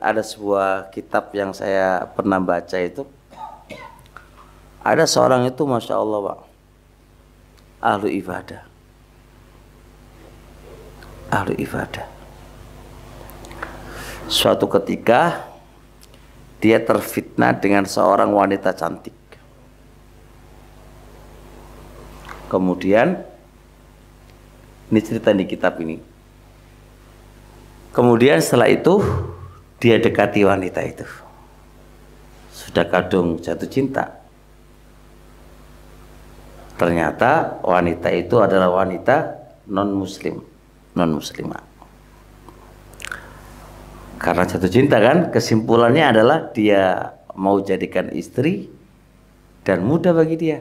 ada sebuah kitab yang saya pernah baca itu ada seorang itu masya Allah pak ahlu ibadah ahlu ibadah suatu ketika dia terfitnah dengan seorang wanita cantik kemudian ini cerita di kitab ini kemudian setelah itu dia dekati wanita itu sudah kadung jatuh cinta ternyata wanita itu adalah wanita non muslim non muslimah karena jatuh cinta kan kesimpulannya adalah dia mau jadikan istri dan mudah bagi dia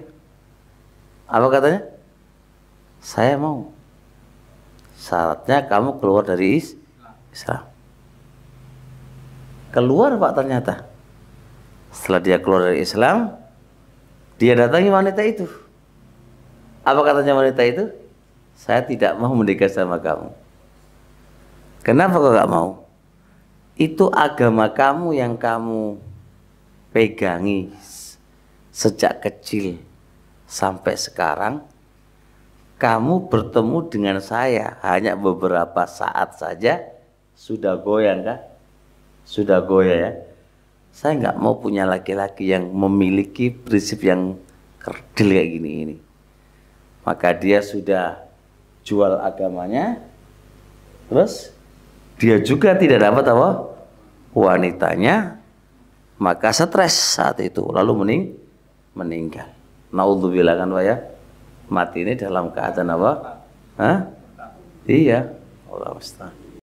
apa katanya saya mau syaratnya kamu keluar dari Islam keluar pak ternyata setelah dia keluar dari Islam dia datangi wanita itu apa katanya wanita itu saya tidak mau menikah sama kamu kenapa kok gak mau itu agama kamu yang kamu pegangi sejak kecil sampai sekarang kamu bertemu dengan saya hanya beberapa saat saja sudah goyang kan sudah goya ya. Saya nggak mau punya laki-laki yang memiliki prinsip yang kerdil kayak gini ini. Maka dia sudah jual agamanya, terus dia juga tidak dapat apa wanitanya, maka stres saat itu lalu mening meninggal. Naudzubillah kan Pak ya. Mati ini dalam keadaan apa? Hah? Iya. Allah mustahil.